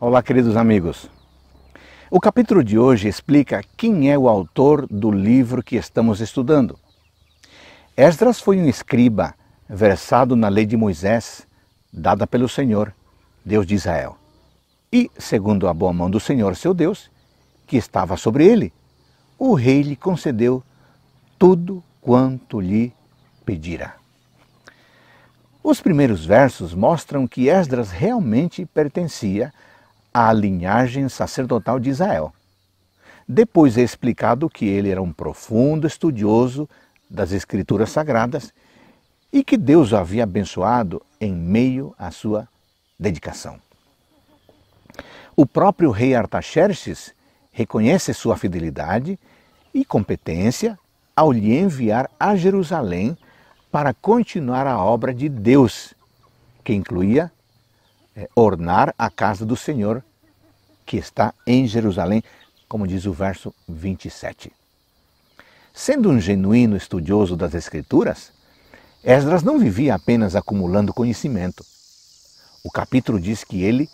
Olá, queridos amigos. O capítulo de hoje explica quem é o autor do livro que estamos estudando. Esdras foi um escriba versado na lei de Moisés, dada pelo Senhor, Deus de Israel, e, segundo a boa mão do Senhor, seu Deus, que estava sobre ele, o rei lhe concedeu tudo quanto lhe pedira. Os primeiros versos mostram que Esdras realmente pertencia a à linhagem sacerdotal de Israel. Depois é explicado que ele era um profundo estudioso das Escrituras Sagradas e que Deus o havia abençoado em meio à sua dedicação. O próprio rei Artaxerxes reconhece sua fidelidade e competência ao lhe enviar a Jerusalém para continuar a obra de Deus, que incluía eh, ornar a casa do Senhor que está em Jerusalém, como diz o verso 27. Sendo um genuíno estudioso das Escrituras, Esdras não vivia apenas acumulando conhecimento. O capítulo diz que ele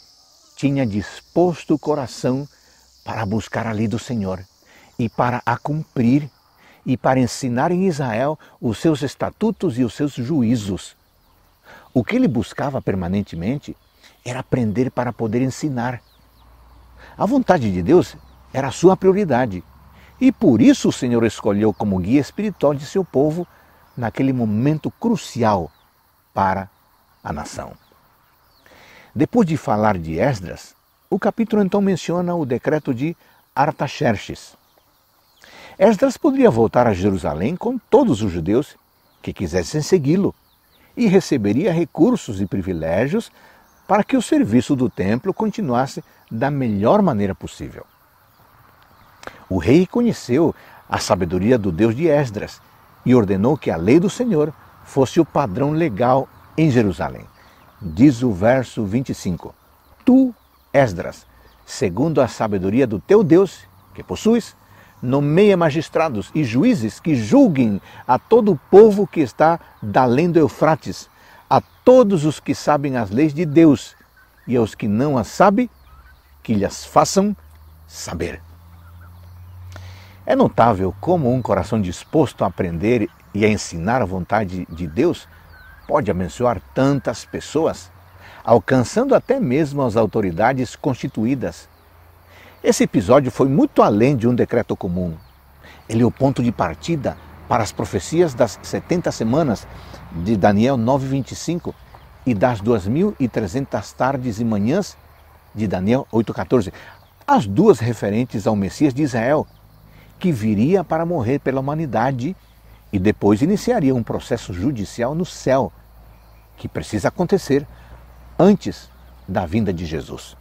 tinha disposto o coração para buscar a lei do Senhor e para a cumprir e para ensinar em Israel os seus estatutos e os seus juízos. O que ele buscava permanentemente era aprender para poder ensinar. A vontade de Deus era a sua prioridade. E por isso o Senhor escolheu como guia espiritual de seu povo naquele momento crucial para a nação. Depois de falar de Esdras, o capítulo então menciona o decreto de Artaxerxes. Esdras poderia voltar a Jerusalém com todos os judeus que quisessem segui-lo e receberia recursos e privilégios para que o serviço do templo continuasse da melhor maneira possível. O rei conheceu a sabedoria do Deus de Esdras e ordenou que a lei do Senhor fosse o padrão legal em Jerusalém. Diz o verso 25: Tu, Esdras, segundo a sabedoria do teu Deus, que possuis, nomeia magistrados e juízes que julguem a todo o povo que está da além do Eufrates, todos os que sabem as leis de Deus, e aos que não as sabem, que lhes façam saber. É notável como um coração disposto a aprender e a ensinar a vontade de Deus pode abençoar tantas pessoas, alcançando até mesmo as autoridades constituídas. Esse episódio foi muito além de um decreto comum. Ele é o ponto de partida para as profecias das 70 semanas de Daniel 9:25 e das 2300 tardes e manhãs de Daniel 8:14. As duas referentes ao Messias de Israel, que viria para morrer pela humanidade e depois iniciaria um processo judicial no céu, que precisa acontecer antes da vinda de Jesus.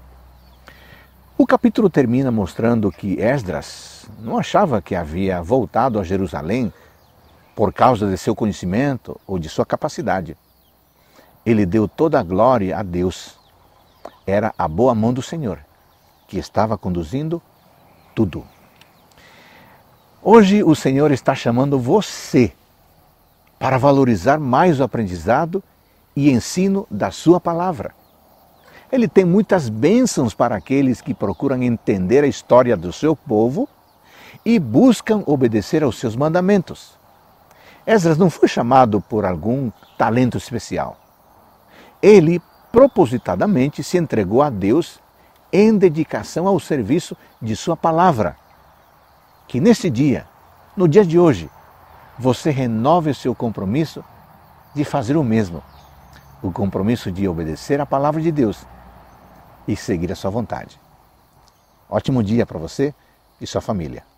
O capítulo termina mostrando que Esdras não achava que havia voltado a Jerusalém por causa de seu conhecimento ou de sua capacidade. Ele deu toda a glória a Deus. Era a boa mão do Senhor que estava conduzindo tudo. Hoje o Senhor está chamando você para valorizar mais o aprendizado e ensino da sua palavra. Ele tem muitas bênçãos para aqueles que procuram entender a história do seu povo e buscam obedecer aos seus mandamentos. Esdras não foi chamado por algum talento especial. Ele propositadamente se entregou a Deus em dedicação ao serviço de Sua palavra. Que nesse dia, no dia de hoje, você renove o seu compromisso de fazer o mesmo. O compromisso de obedecer à palavra de Deus e seguir a sua vontade. Ótimo dia para você e sua família.